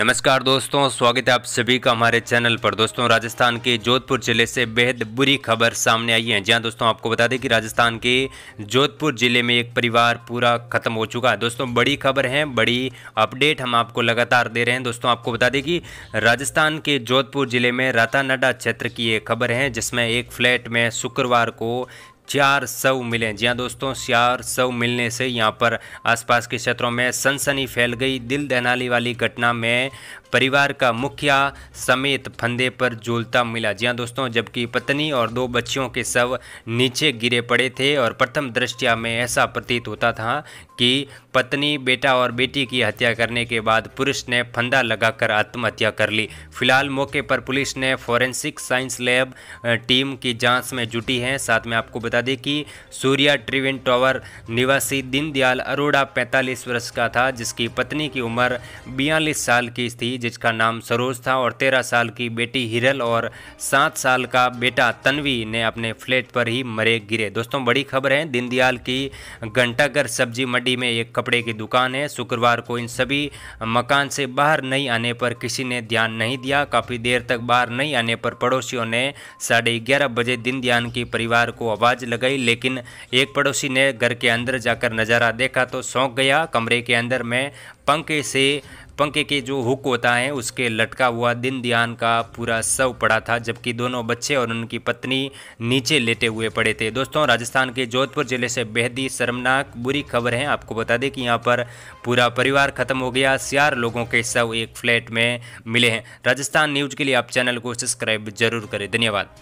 नमस्कार दोस्तों स्वागत है आप सभी का हमारे चैनल पर दोस्तों राजस्थान के जोधपुर ज़िले से बेहद बुरी खबर सामने आई है जहां दोस्तों आपको बता दें कि राजस्थान के जोधपुर ज़िले में एक परिवार पूरा खत्म हो चुका है दोस्तों बड़ी खबर है बड़ी अपडेट हम आपको लगातार दे रहे हैं दोस्तों आपको बता दें कि राजस्थान के जोधपुर ज़िले में रातानाडा क्षेत्र की एक खबर है जिसमें एक फ्लैट में शुक्रवार को चार सौ मिले जी हाँ दोस्तों चार सौ मिलने से यहाँ पर आसपास के क्षेत्रों में सनसनी फैल गई दिल दहनाली वाली घटना में परिवार का मुखिया समेत फंदे पर झूलता मिला जी हाँ दोस्तों जबकि पत्नी और दो बच्चियों के शव नीचे गिरे पड़े थे और प्रथम दृष्टिया में ऐसा प्रतीत होता था कि पत्नी बेटा और बेटी की हत्या करने के बाद पुरुष ने फंदा लगाकर आत्महत्या कर ली फिलहाल मौके पर पुलिस ने फॉरेंसिक साइंस लैब टीम की जाँच में जुटी है साथ में आपको बता बता दें कि सूर्या ट्रिविन टॉवर निवासी दीनदयाल अरोड़ा पैंतालीस वर्ष का था जिसकी पत्नी की उम्र बयालीस साल की थी जिसका नाम सरोज था और तेरह साल की बेटी हिरल और सात साल का बेटा तन्वी ने अपने फ्लैट पर ही मरे गिरे दोस्तों बड़ी खबर है दीनदयाल की घंटाघर सब्जी मंडी में एक कपड़े की दुकान है शुक्रवार को इन सभी मकान से बाहर नहीं आने पर किसी ने ध्यान नहीं दिया काफ़ी देर तक बाहर नहीं आने पर पड़ोसियों ने साढ़े ग्यारह बजे दीनदयाल के परिवार को आवाज़ लगाई लेकिन एक पड़ोसी ने घर के अंदर जाकर नज़ारा देखा तो सौंक गया कमरे के अंदर में पंखे से पंखे के जो हुक होता है उसके लटका हुआ दिन दयान का पूरा शव पड़ा था जबकि दोनों बच्चे और उनकी पत्नी नीचे लेटे हुए पड़े थे दोस्तों राजस्थान के जोधपुर ज़िले से बेहद ही शर्मनाक बुरी खबर है आपको बता दें कि यहाँ पर पूरा परिवार खत्म हो गया चार लोगों के शव एक फ्लैट में मिले हैं राजस्थान न्यूज़ के लिए आप चैनल को सब्सक्राइब जरूर करें धन्यवाद